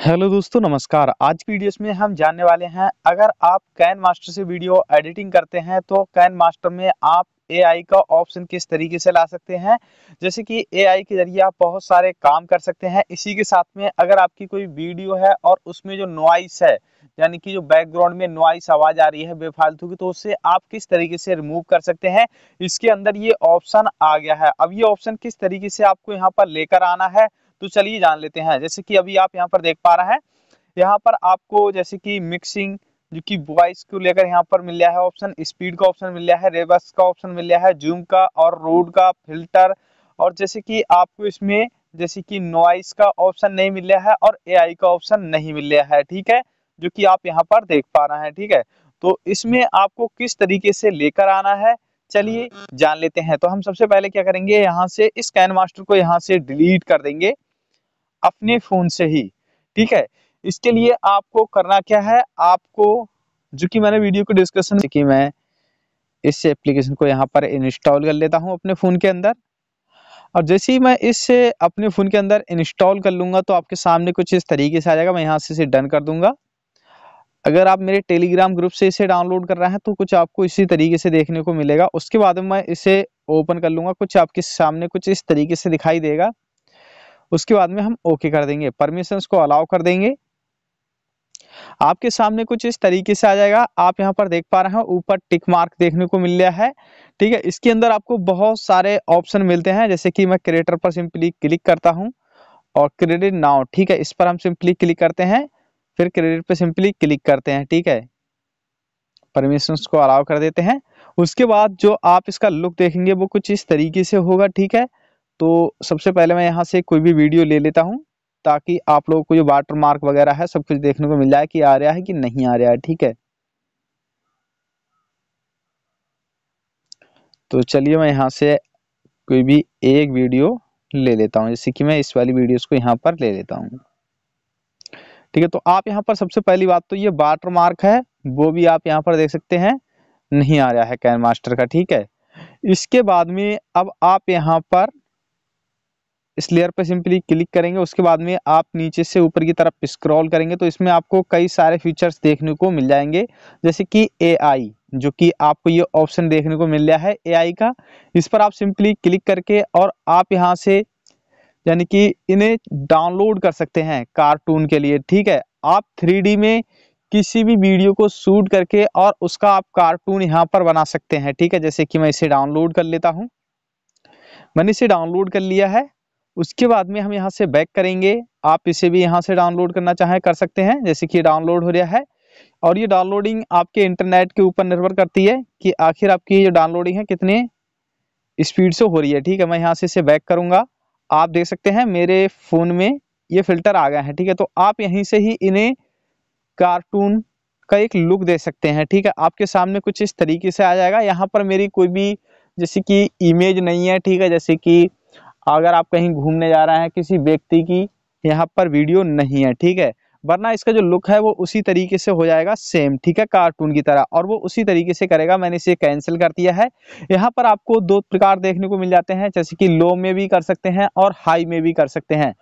hello दोस्तों नमस्कार आज की वीडियो में हम जानने वाले हैं अगर आप कैन मास्टर से वीडियो एडिटिंग करते हैं तो कैन मास्टर में आप एआई का ऑप्शन किस तरीके से ला सकते हैं जैसे कि एआई के जरिए आप बहुत सारे काम कर सकते हैं इसी के साथ में अगर आपकी कोई वीडियो है और उसमें जो नॉइस है यानी कि जो बैकग्राउंड में नॉइस आवाज आ रही है बेफालतू की तो उससे आप किस तरीके से रिमूव कर सकते हैं इसके अंदर ये ऑप्शन आ गया है अब ये ऑप्शन किस तरीके से आपको यहाँ पर लेकर आना है तो चलिए जान लेते हैं जैसे कि अभी आप यहाँ पर देख पा रहे हैं यहाँ पर आपको जैसे कि मिक्सिंग जो कि वॉइस को लेकर यहाँ पर मिल रहा है ऑप्शन स्पीड का ऑप्शन मिल रहा है रेबस का ऑप्शन मिल गया है जूम का और रोड का फिल्टर और जैसे कि आपको इसमें जैसे कि नॉइस का ऑप्शन नहीं मिल रहा है और एआई का ऑप्शन नहीं मिल रहा है ठीक है जो कि आप यहाँ पर देख पा रहे हैं ठीक है तो इसमें आपको किस तरीके से लेकर आना है चलिए जान लेते हैं तो हम सबसे पहले क्या करेंगे यहाँ से इस कैन मास्टर को यहाँ से डिलीट कर देंगे अपने फ़ोन से ही ठीक है इसके लिए आपको करना क्या है आपको जो कि मैंने वीडियो को डिस्कशन कि मैं इस एप्लीकेशन को यहाँ पर इंस्टॉल कर लेता हूँ अपने फ़ोन के अंदर और जैसे ही मैं इसे अपने फ़ोन के अंदर इंस्टॉल कर लूंगा तो आपके सामने कुछ इस तरीके से आ जाएगा मैं यहाँ से इसे डन कर दूंगा अगर आप मेरे टेलीग्राम ग्रुप से इसे डाउनलोड कर रहे हैं तो कुछ आपको इसी तरीके से देखने को मिलेगा उसके बाद में मैं इसे ओपन कर लूंगा कुछ आपके सामने कुछ इस तरीके से दिखाई देगा उसके बाद में हम ओके कर देंगे परमिशन को अलाउ कर देंगे आपके सामने कुछ इस तरीके से आ जाएगा आप यहाँ पर देख पा रहे हैं ऊपर टिक मार्क देखने को मिल गया है ठीक है इसके अंदर आपको बहुत सारे ऑप्शन मिलते हैं जैसे कि मैं क्रिएटर पर सिंपली क्लिक करता हूँ और क्रेडिट नाउ ठीक है इस पर हम सिंपली क्लिक करते हैं फिर क्रेडिट पे सिंपली क्लिक करते हैं ठीक है परमिशन को अलाउ कर देते हैं उसके बाद जो आप इसका लुक देखेंगे वो कुछ इस तरीके से होगा ठीक है तो सबसे पहले मैं यहाँ से कोई भी वीडियो ले लेता हूँ ताकि आप लोगों को जो वाटर मार्क वगैरह है सब कुछ देखने को मिल जाए कि आ रहा है कि नहीं आ रहा है ठीक है तो चलिए मैं यहाँ से कोई भी एक वीडियो ले लेता हूँ जैसे कि मैं इस वाली वीडियोस को यहाँ पर ले लेता हूँ ठीक है तो आप यहाँ पर सबसे पहली बात तो ये वाटर मार्क है वो भी आप यहाँ पर देख सकते हैं नहीं आ रहा है कैन मास्टर का ठीक है इसके बाद में अब आप यहाँ पर इस लेयर पर सिंपली क्लिक करेंगे उसके बाद में आप नीचे से ऊपर की तरफ स्क्रॉल करेंगे तो इसमें आपको कई सारे फीचर्स देखने को मिल जाएंगे जैसे कि एआई जो कि आपको ये ऑप्शन देखने को मिल रहा है एआई का इस पर आप सिंपली क्लिक करके और आप यहाँ से यानी कि इन्हें डाउनलोड कर सकते हैं कार्टून के लिए ठीक है आप थ्री में किसी भी वीडियो को शूट करके और उसका आप कार्टून यहाँ पर बना सकते हैं ठीक है जैसे कि मैं इसे डाउनलोड कर लेता हूँ मैंने इसे डाउनलोड कर लिया है उसके बाद में हम यहाँ से बैक करेंगे आप इसे भी यहाँ से डाउनलोड करना चाहें कर सकते हैं जैसे कि डाउनलोड हो रहा है और ये डाउनलोडिंग आपके इंटरनेट के ऊपर निर्भर करती है कि आखिर आपकी ये डाउनलोडिंग है कितने स्पीड से हो रही है ठीक है मैं यहाँ से इसे बैक करूँगा आप देख सकते हैं मेरे फ़ोन में ये फिल्टर आ गए हैं ठीक है तो आप यहीं से ही इन्हें कार्टून का एक लुक दे सकते हैं ठीक है आपके सामने कुछ इस तरीके से आ जाएगा यहाँ पर मेरी कोई भी जैसे कि इमेज नहीं है ठीक है जैसे कि अगर आप कहीं घूमने जा रहे हैं किसी व्यक्ति की यहाँ पर वीडियो नहीं है ठीक है वरना इसका जो लुक है वो उसी तरीके से हो जाएगा सेम ठीक है कार्टून की तरह और वो उसी तरीके से करेगा मैंने इसे कैंसिल कर दिया है यहाँ पर आपको दो प्रकार देखने को मिल जाते हैं जैसे कि लो में भी कर सकते हैं और हाई में भी कर सकते हैं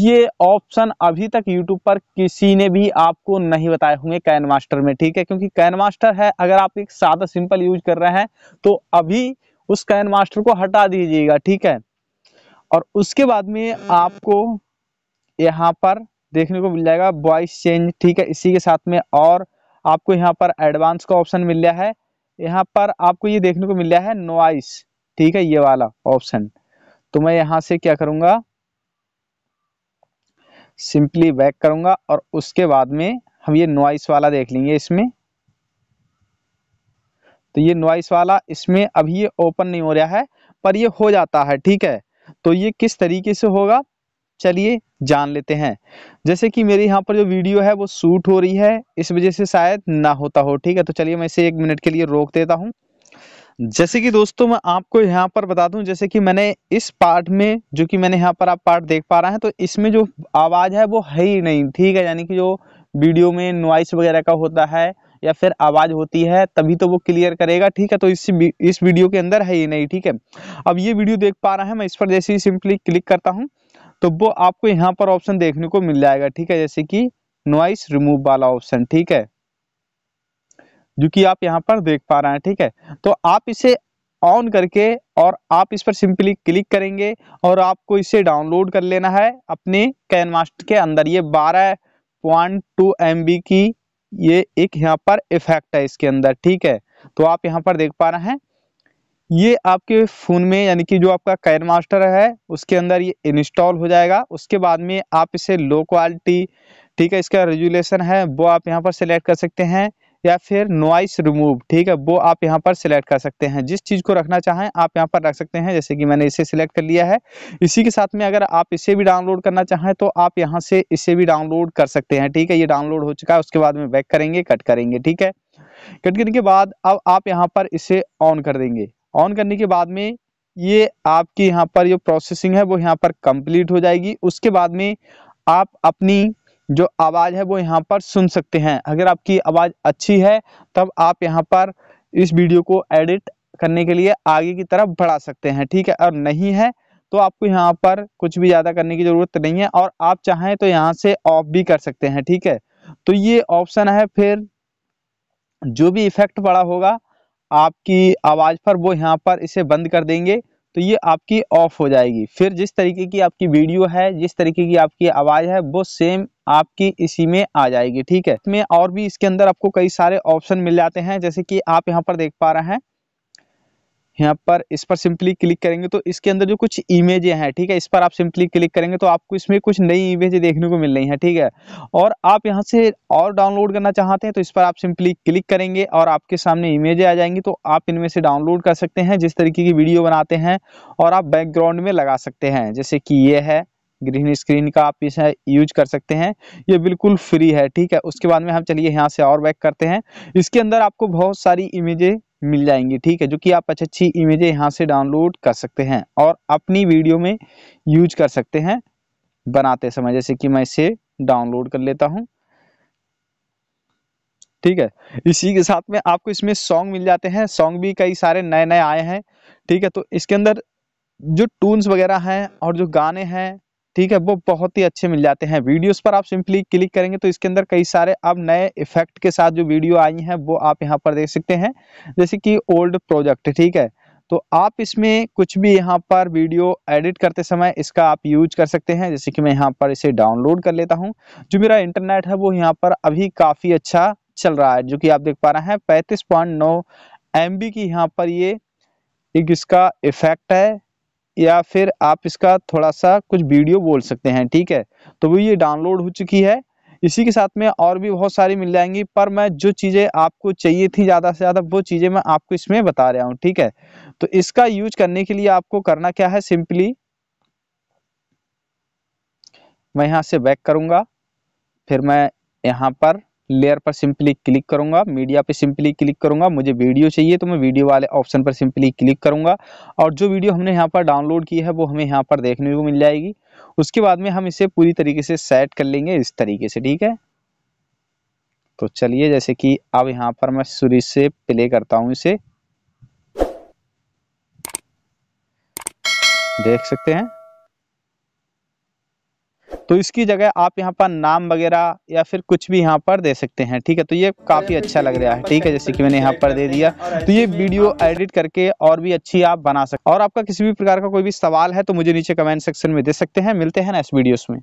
ये ऑप्शन अभी तक यूट्यूब पर किसी ने भी आपको नहीं बताए होंगे कैन मास्टर में ठीक है क्योंकि कैन मास्टर है अगर आप एक सादा सिंपल यूज कर रहे हैं तो अभी उस कैन मास्टर को हटा दीजिएगा ठीक है और उसके बाद में आपको यहाँ पर देखने को मिल जाएगा वॉइस चेंज ठीक है इसी के साथ में और आपको यहाँ पर एडवांस का ऑप्शन मिल गया है यहाँ पर आपको ये देखने को मिल गया है नोइस ठीक है ये वाला ऑप्शन तो मैं यहाँ से क्या करूँगा सिंपली बैक करूँगा और उसके बाद में हम ये नोइस वाला देख लेंगे इसमें तो ये नोइस वाला इसमें अभी ये ओपन नहीं हो रहा है पर ये हो जाता है ठीक है तो ये किस तरीके से होगा चलिए जान लेते हैं जैसे कि मेरे यहाँ पर जो वीडियो है वो शूट हो रही है इस वजह से शायद ना होता हो ठीक है तो चलिए मैं इसे एक मिनट के लिए रोक देता हूँ जैसे कि दोस्तों मैं आपको यहाँ पर बता दूं जैसे कि मैंने इस पार्ट में जो कि मैंने यहाँ पर आप पार्ट देख पा रहे हैं तो इसमें जो आवाज़ है वो है ही नहीं ठीक है यानी कि जो वीडियो में नॉइस वगैरह का होता है या फिर आवाज़ होती है तभी तो वो क्लियर करेगा ठीक है तो इस इस वीडियो के अंदर है ही नहीं ठीक है अब ये वीडियो देख पा रहा है मैं इस पर जैसे ही सिंपली क्लिक करता हूँ तो वो आपको यहाँ पर ऑप्शन देखने को मिल जाएगा ठीक है जैसे कि नॉइस रिमूव वाला ऑप्शन ठीक है जो कि आप यहाँ पर देख पा रहे हैं ठीक है तो आप इसे ऑन करके और आप इस पर सिंपली क्लिक करेंगे और आपको इसे डाउनलोड कर लेना है अपने मास्टर के अंदर ये बारह पॉइंट टू एम की ये एक यहाँ पर इफेक्ट है इसके अंदर ठीक है तो आप यहाँ पर देख पा रहे हैं ये आपके फ़ोन में यानी कि जो आपका कैन मास्टर है उसके अंदर ये इंस्टॉल हो जाएगा उसके बाद में आप इसे लो क्वालिटी ठीक है इसका रेजुलेशन है वो आप यहाँ पर सिलेक्ट कर सकते हैं या फिर नॉइस रिमूव ठीक है वो आप यहाँ पर सिलेक्ट कर सकते हैं जिस चीज़ को रखना चाहें आप यहाँ पर रख सकते हैं जैसे कि मैंने इसे सिलेक्ट कर लिया है इसी के साथ में अगर आप इसे भी डाउनलोड करना चाहें तो आप यहाँ से इसे भी डाउनलोड कर सकते हैं ठीक है ये डाउनलोड हो चुका है उसके बाद में बैक करेंगे कट करेंगे ठीक है कट करने के बाद अब आप यहाँ पर इसे ऑन कर देंगे ऑन करने के बाद में ये आपकी यहाँ पर जो प्रोसेसिंग है वो यहाँ पर कंप्लीट हो जाएगी उसके बाद में आप अपनी जो आवाज़ है वो यहाँ पर सुन सकते हैं अगर आपकी आवाज़ अच्छी है तब आप यहाँ पर इस वीडियो को एडिट करने के लिए आगे की तरफ बढ़ा सकते हैं ठीक है और नहीं है तो आपको यहाँ पर कुछ भी ज़्यादा करने की ज़रूरत नहीं है और आप चाहें तो यहाँ से ऑफ भी कर सकते हैं ठीक है तो ये ऑप्शन है फिर जो भी इफेक्ट पड़ा होगा आपकी आवाज़ पर वो यहाँ पर इसे बंद कर देंगे तो ये आपकी ऑफ हो जाएगी फिर जिस तरीके की आपकी वीडियो है जिस तरीके की आपकी आवाज़ है वो सेम आपकी इसी में आ जाएगी ठीक है इसमें और भी इसके अंदर आपको कई सारे ऑप्शन मिल जाते हैं जैसे कि आप यहाँ पर देख पा रहे हैं यहाँ पर इस पर सिंपली क्लिक करेंगे तो इसके अंदर जो कुछ इमेजें हैं ठीक है इस पर आप सिंपली क्लिक करेंगे तो आपको इसमें कुछ नई इमेजें देखने को मिल रही हैं ठीक है और आप यहाँ से और डाउनलोड करना चाहते हैं तो इस पर आप सिंपली क्लिक करेंगे और आपके सामने इमेजें आ जाएंगी तो आप इनमें से डाउनलोड कर सकते हैं जिस तरीके की वीडियो बनाते हैं और आप बैकग्राउंड में लगा सकते हैं जैसे कि ये है ग्रीन स्क्रीन का आप इसे यूज कर सकते हैं ये बिल्कुल फ्री है ठीक है उसके बाद में हम चलिए यहाँ से और बैक करते हैं इसके अंदर आपको बहुत सारी इमेजें मिल जाएंगे ठीक है जो कि आप अच्छी अच्छी इमेजें यहाँ से डाउनलोड कर सकते हैं और अपनी वीडियो में यूज कर सकते हैं बनाते समय जैसे कि मैं इसे डाउनलोड कर लेता हूँ ठीक है इसी के साथ में आपको इसमें सॉन्ग मिल जाते हैं सॉन्ग भी कई सारे नए नए आए हैं ठीक है तो इसके अंदर जो टून्स वगैरह हैं और जो गाने हैं ठीक है वो बहुत ही अच्छे मिल जाते हैं वीडियोस पर आप सिंपली क्लिक करेंगे तो इसके अंदर कई सारे अब नए इफेक्ट के साथ जो वीडियो आई हैं वो आप यहाँ पर देख सकते हैं जैसे कि ओल्ड प्रोजेक्ट ठीक है तो आप इसमें कुछ भी यहाँ पर वीडियो एडिट करते समय इसका आप यूज कर सकते हैं जैसे कि मैं यहाँ पर इसे डाउनलोड कर लेता हूँ जो मेरा इंटरनेट है वो यहाँ पर अभी काफ़ी अच्छा चल रहा है जो कि आप देख पा रहे हैं पैंतीस पॉइंट नौ एम की यहाँ पर ये एक इसका इफेक्ट है या फिर आप इसका थोड़ा सा कुछ वीडियो बोल सकते हैं ठीक है तो वो ये डाउनलोड हो चुकी है इसी के साथ में और भी बहुत सारी मिल जाएंगी पर मैं जो चीज़ें आपको चाहिए थी ज़्यादा से ज़्यादा वो चीज़ें मैं आपको इसमें बता रहा हूँ ठीक है तो इसका यूज करने के लिए आपको करना क्या है सिंपली मैं यहाँ से बैक करूँगा फिर मैं यहाँ पर लेयर पर सिंपली क्लिक करूंगा मीडिया पे सिंपली क्लिक करूंगा मुझे वीडियो चाहिए तो मैं वीडियो वाले ऑप्शन पर सिंपली क्लिक करूंगा और जो वीडियो हमने यहाँ पर डाउनलोड की है वो हमें यहाँ पर देखने को मिल जाएगी उसके बाद में हम इसे पूरी तरीके से सेट कर लेंगे इस तरीके से ठीक है तो चलिए जैसे कि अब यहाँ पर मैं सुरेश से प्ले करता हूँ इसे देख सकते हैं तो इसकी जगह आप यहाँ पर नाम वगैरह या फिर कुछ भी यहाँ पर दे सकते हैं ठीक है तो ये काफ़ी अच्छा लग रहा है ठीक है जैसे कि मैंने यहाँ पर दे दिया तो ये वीडियो एडिट करके और भी अच्छी आप बना सकते और आपका किसी भी प्रकार का कोई भी सवाल है तो मुझे नीचे कमेंट सेक्शन में दे सकते हैं मिलते हैं ना इस वीडियोस में